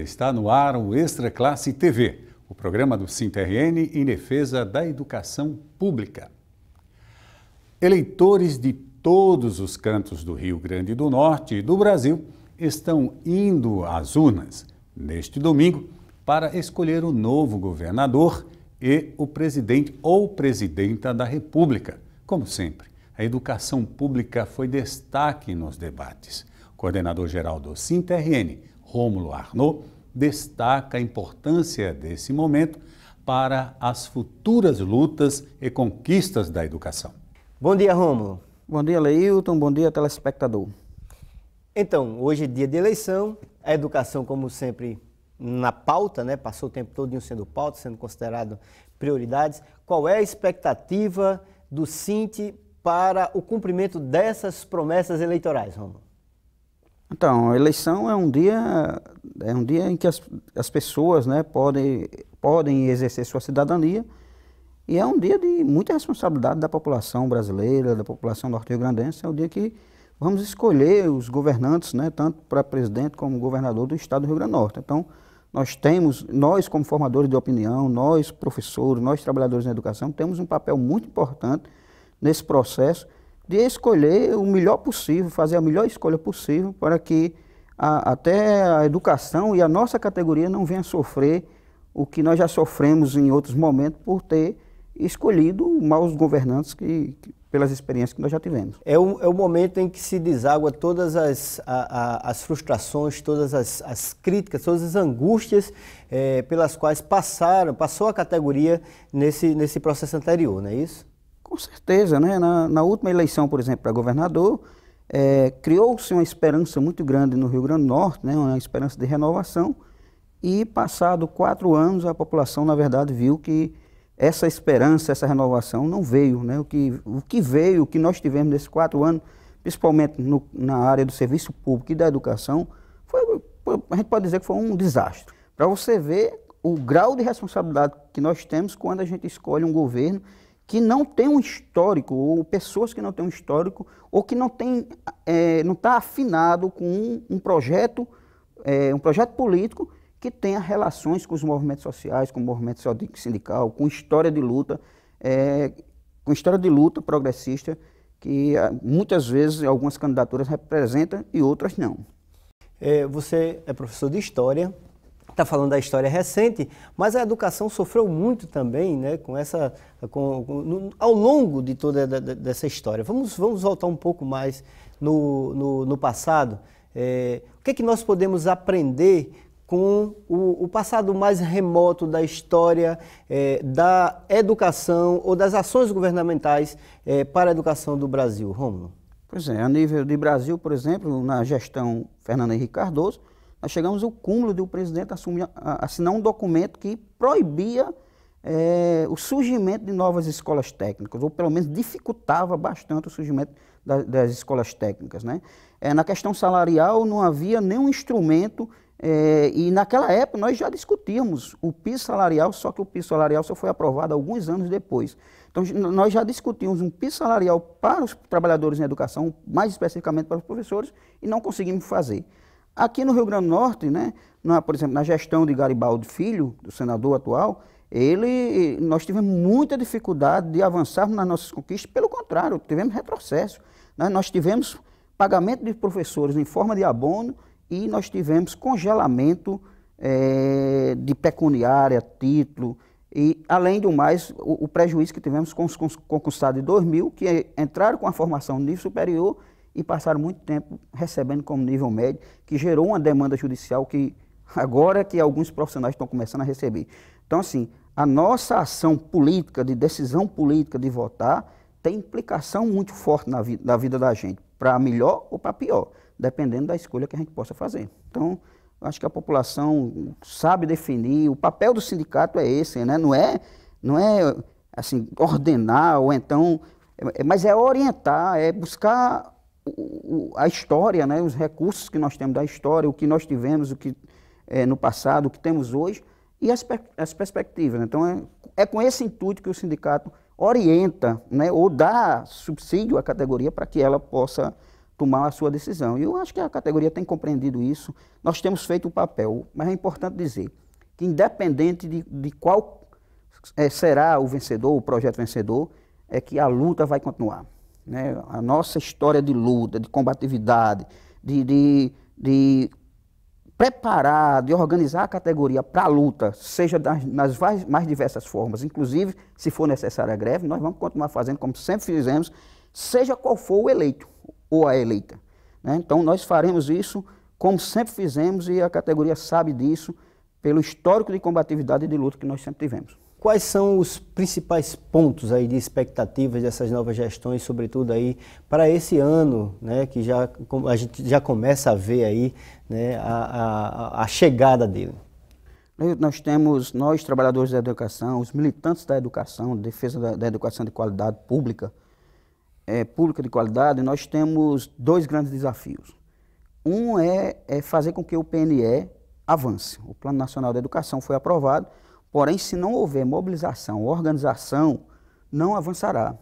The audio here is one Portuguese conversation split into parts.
está no ar o Extra Classe TV, o programa do CINTRN em defesa da educação pública. Eleitores de todos os cantos do Rio Grande do Norte e do Brasil estão indo às urnas neste domingo para escolher o novo governador e o presidente ou presidenta da República. Como sempre, a educação pública foi destaque nos debates. O coordenador-geral do CINTRN, Rômulo Arnaud, destaca a importância desse momento para as futuras lutas e conquistas da educação. Bom dia, Rômulo. Bom dia, Leilton. Bom dia, telespectador. Então, hoje é dia de eleição, a educação, como sempre, na pauta, né? passou o tempo todo sendo pauta, sendo considerado prioridades. Qual é a expectativa do Cinti para o cumprimento dessas promessas eleitorais, Rômulo? Então, a eleição é um dia, é um dia em que as, as pessoas né, podem, podem exercer sua cidadania e é um dia de muita responsabilidade da população brasileira, da população norte-grandense, é o dia que vamos escolher os governantes, né, tanto para presidente como governador do estado do Rio Grande do Norte. Então, nós temos, nós como formadores de opinião, nós professores, nós trabalhadores na educação, temos um papel muito importante nesse processo de escolher o melhor possível, fazer a melhor escolha possível para que a, até a educação e a nossa categoria não venha sofrer o que nós já sofremos em outros momentos por ter escolhido maus governantes que, que pelas experiências que nós já tivemos. É o, é o momento em que se deságua todas as, a, a, as frustrações, todas as, as, críticas, todas as angústias é, pelas quais passaram, passou a categoria nesse, nesse processo anterior, não é isso? Com certeza, né? Na, na última eleição, por exemplo, para governador, é, criou-se uma esperança muito grande no Rio Grande do Norte, né? uma esperança de renovação, e passado quatro anos a população, na verdade, viu que essa esperança, essa renovação não veio. Né? O, que, o que veio, o que nós tivemos nesses quatro anos, principalmente no, na área do serviço público e da educação, foi, a gente pode dizer que foi um desastre. Para você ver o grau de responsabilidade que nós temos quando a gente escolhe um governo que não tem um histórico, ou pessoas que não têm um histórico, ou que não tem, é, não está afinado com um, um projeto, é, um projeto político que tenha relações com os movimentos sociais, com o movimento sindical, com história de luta, é, com história de luta progressista, que é, muitas vezes algumas candidaturas representam e outras não. É, você é professor de História, está falando da história recente, mas a educação sofreu muito também né, com essa, com, com, ao longo de toda da, dessa história. Vamos, vamos voltar um pouco mais no, no, no passado. É, o que, é que nós podemos aprender com o, o passado mais remoto da história é, da educação ou das ações governamentais é, para a educação do Brasil, Romulo? Pois é, a nível de Brasil, por exemplo, na gestão Fernando Henrique Cardoso, nós chegamos ao cúmulo de o presidente assumir, assinar um documento que proibia é, o surgimento de novas escolas técnicas, ou pelo menos dificultava bastante o surgimento da, das escolas técnicas. Né? É, na questão salarial, não havia nenhum instrumento, é, e naquela época nós já discutíamos o piso salarial, só que o piso salarial só foi aprovado alguns anos depois. Então, nós já discutimos um piso salarial para os trabalhadores na educação, mais especificamente para os professores, e não conseguimos fazer. Aqui no Rio Grande do Norte, né, na, por exemplo, na gestão de Garibaldi Filho, do senador atual, ele, nós tivemos muita dificuldade de avançarmos nas nossas conquistas, pelo contrário, tivemos retrocesso. Né. Nós tivemos pagamento de professores em forma de abono e nós tivemos congelamento é, de pecuniária, título, e além do mais, o, o prejuízo que tivemos com os concursados de 2000, que entraram com a formação de nível superior e passaram muito tempo recebendo como nível médio, que gerou uma demanda judicial que agora que alguns profissionais estão começando a receber. Então, assim, a nossa ação política, de decisão política de votar, tem implicação muito forte na, vi na vida da gente, para melhor ou para pior, dependendo da escolha que a gente possa fazer. Então, acho que a população sabe definir, o papel do sindicato é esse, né? não é, não é assim, ordenar ou então, é, mas é orientar, é buscar a história, né, os recursos que nós temos da história, o que nós tivemos, o que é, no passado, o que temos hoje e as, as perspectivas. Né? Então, é, é, com esse intuito que o sindicato orienta né, ou dá subsídio à categoria para que ela possa tomar a sua decisão. E eu acho que a categoria tem compreendido isso, nós temos feito o papel, mas é importante dizer que, independente de, de qual é, será o vencedor, o projeto vencedor, é que a luta vai continuar. Né? A nossa história de luta, de combatividade, de, de, de preparar, de organizar a categoria para a luta, seja das, nas mais diversas formas, inclusive, se for necessária a greve, nós vamos continuar fazendo como sempre fizemos, seja qual for o eleito ou a eleita. Né? Então, nós faremos isso como sempre fizemos e a categoria sabe disso pelo histórico de combatividade e de luta que nós sempre tivemos. Quais são os principais pontos aí de expectativas dessas novas gestões, sobretudo aí para esse ano, né, que já a gente já começa a ver aí né, a, a, a chegada dele? Nós temos, nós trabalhadores da educação, os militantes da educação, defesa da, da educação de qualidade pública, é, pública de qualidade, nós temos dois grandes desafios. Um é, é fazer com que o PNE avance. O Plano Nacional da Educação foi aprovado, Porém, se não houver mobilização, organização, não avançará.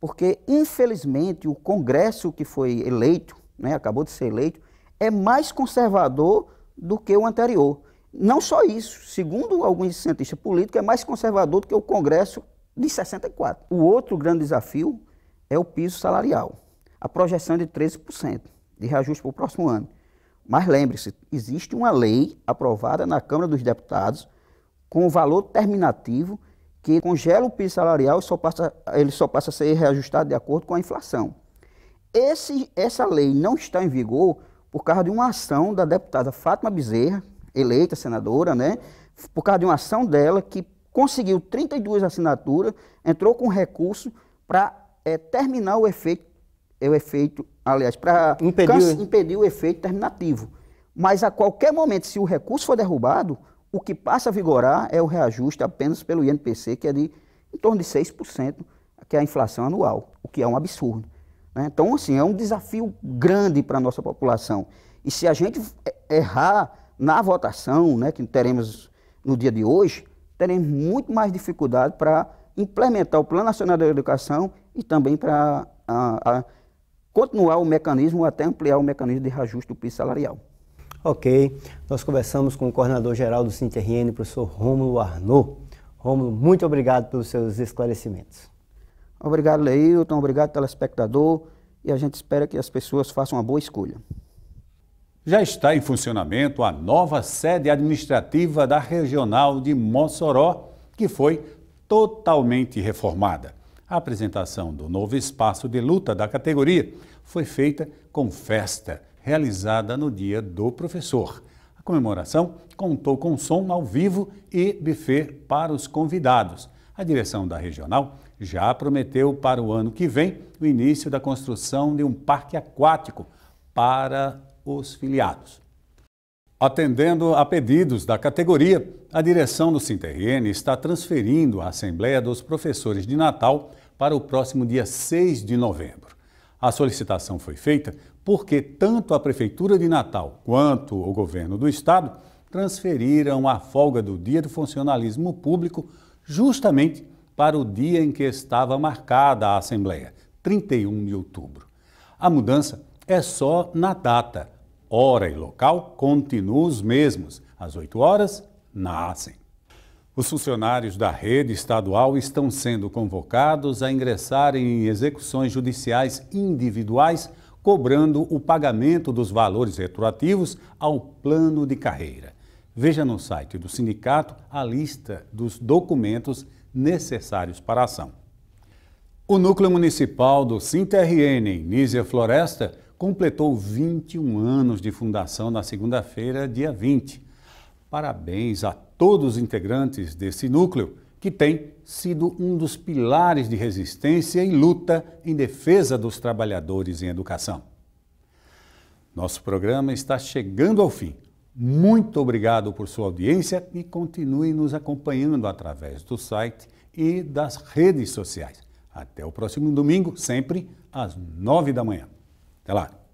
Porque, infelizmente, o Congresso que foi eleito, né, acabou de ser eleito, é mais conservador do que o anterior. Não só isso, segundo alguns cientistas políticos, é mais conservador do que o Congresso de 64. O outro grande desafio é o piso salarial. A projeção de 13% de reajuste para o próximo ano. Mas lembre-se, existe uma lei aprovada na Câmara dos Deputados com o valor terminativo que congela o piso salarial e só passa, ele só passa a ser reajustado de acordo com a inflação. Esse, essa lei não está em vigor por causa de uma ação da deputada Fátima Bezerra, eleita senadora, né? Por causa de uma ação dela que conseguiu 32 assinaturas, entrou com recurso para é, terminar o efeito, é, o efeito aliás, para impedir o efeito terminativo. Mas a qualquer momento, se o recurso for derrubado, o que passa a vigorar é o reajuste apenas pelo INPC, que é de em torno de 6%, que é a inflação anual, o que é um absurdo. Né? Então, assim, é um desafio grande para a nossa população. E se a gente errar na votação, né, que teremos no dia de hoje, teremos muito mais dificuldade para implementar o Plano Nacional da Educação e também para ah, ah, continuar o mecanismo, até ampliar o mecanismo de reajuste do piso salarial. Ok, nós conversamos com o coordenador-geral do Sinterriene, professor Rômulo Arnô. Rômulo, muito obrigado pelos seus esclarecimentos. Obrigado, Leilton, obrigado, telespectador, e a gente espera que as pessoas façam uma boa escolha. Já está em funcionamento a nova sede administrativa da Regional de Mossoró, que foi totalmente reformada. A apresentação do novo espaço de luta da categoria foi feita com festa realizada no Dia do Professor. A comemoração contou com som ao vivo e buffet para os convidados. A direção da regional já prometeu para o ano que vem o início da construção de um parque aquático para os filiados. Atendendo a pedidos da categoria, a direção do Sinterrene está transferindo a Assembleia dos Professores de Natal para o próximo dia 6 de novembro. A solicitação foi feita porque tanto a Prefeitura de Natal quanto o governo do Estado transferiram a folga do Dia do Funcionalismo Público justamente para o dia em que estava marcada a Assembleia, 31 de outubro. A mudança é só na data. Hora e local continuam os mesmos. Às 8 horas, nascem. Os funcionários da rede estadual estão sendo convocados a ingressarem em execuções judiciais individuais cobrando o pagamento dos valores retroativos ao plano de carreira. Veja no site do sindicato a lista dos documentos necessários para a ação. O núcleo municipal do Sinterrn em Nízia Floresta completou 21 anos de fundação na segunda-feira, dia 20. Parabéns a todos os integrantes desse núcleo que tem sido um dos pilares de resistência e luta em defesa dos trabalhadores em educação. Nosso programa está chegando ao fim. Muito obrigado por sua audiência e continue nos acompanhando através do site e das redes sociais. Até o próximo domingo, sempre às nove da manhã. Até lá!